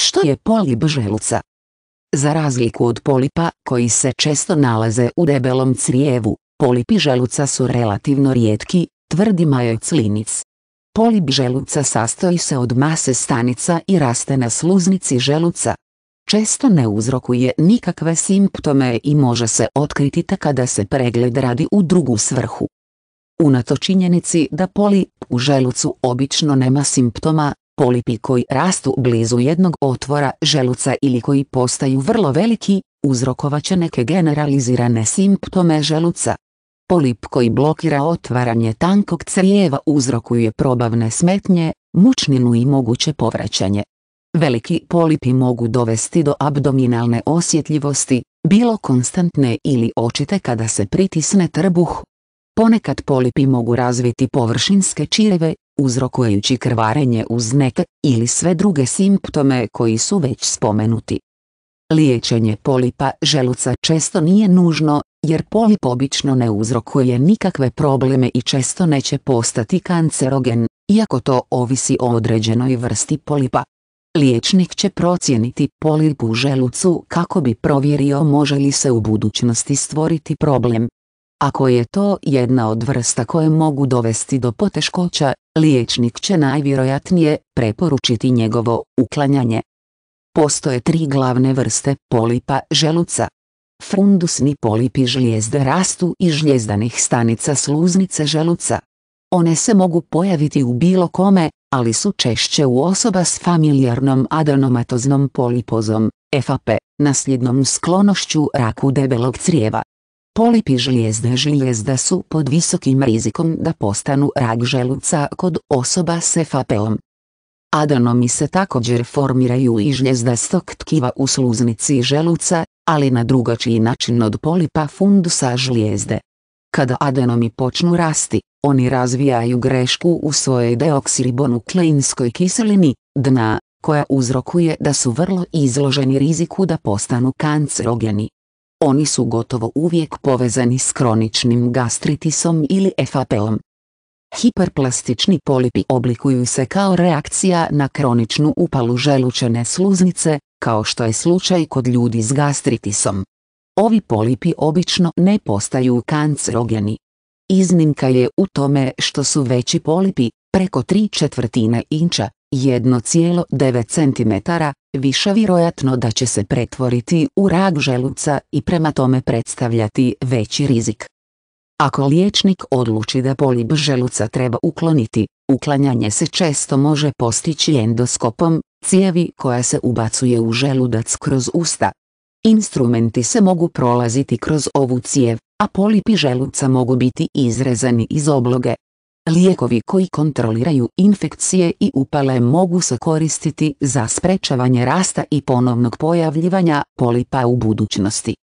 Što je polip želuca? Za razliku od polipa, koji se često nalaze u debelom crijevu, polipi želuca su relativno rijetki, tvrdi majoj Clinic. Polip želuca sastoji se od mase stanica i raste na sluznici želuca. Često ne uzrokuje nikakve simptome i može se otkriti kada se pregled radi u drugu svrhu. Unato činjenici da polip u želucu obično nema simptoma, Polipi koji rastu blizu jednog otvora želuca ili koji postaju vrlo veliki, uzrokovaće neke generalizirane simptome želuca. Polip koji blokira otvaranje tankog crijeva uzrokuje probavne smetnje, mučninu i moguće povraćanje. Veliki polipi mogu dovesti do abdominalne osjetljivosti, bilo konstantne ili očite kada se pritisne trbuh. Ponekad polipi mogu razviti površinske čireve uzrokujući krvarenje uz neke ili sve druge simptome koji su već spomenuti. Liječenje polipa želuca često nije nužno, jer polip obično ne uzrokuje nikakve probleme i često neće postati kancerogen, iako to ovisi o određenoj vrsti polipa. Liječnik će procijeniti polip u želucu kako bi provjerio može li se u budućnosti stvoriti problem. Ako je to jedna od vrsta koje mogu dovesti do poteškoća, liječnik će najvjerojatnije preporučiti njegovo uklanjanje. Postoje tri glavne vrste polipa želuca. Fundusni polipi žljezde rastu iz žljezdanih stanica sluznice želuca. One se mogu pojaviti u bilo kome, ali su češće u osoba s familijarnom adenomatoznom polipozom, FAP, nasljednom sklonošću raku debelog crijeva. Polipi žlijezde žlijezda su pod visokim rizikom da postanu rak želuca kod osoba s fap Adenomi se također formiraju i stok tkiva u sluznici želuca, ali na drugačiji način od polipa fundusa žlijezde. Kada adenomi počnu rasti, oni razvijaju grešku u svojoj deoksiribonukleinskoj kiselini, dna, koja uzrokuje da su vrlo izloženi riziku da postanu kancerogeni. Oni su gotovo uvijek povezani s kroničnim gastritisom ili FAP-om. Hiperplastični polipi oblikuju se kao reakcija na kroničnu upalu želučene sluznice, kao što je slučaj kod ljudi s gastritisom. Ovi polipi obično ne postaju kancerogeni. Iznimka je u tome što su veći polipi, preko tri četvrtine inča, 1,9 cm, više vjerojatno da će se pretvoriti u rak želuca i prema tome predstavljati veći rizik. Ako liječnik odluči da polib želuca treba ukloniti, uklanjanje se često može postići endoskopom, cijevi koja se ubacuje u želudac kroz usta. Instrumenti se mogu prolaziti kroz ovu cijev, a polipi želuca mogu biti izrezani iz obloge. Lijekovi koji kontroliraju infekcije i upale mogu se koristiti za sprečavanje rasta i ponovnog pojavljivanja polipa u budućnosti.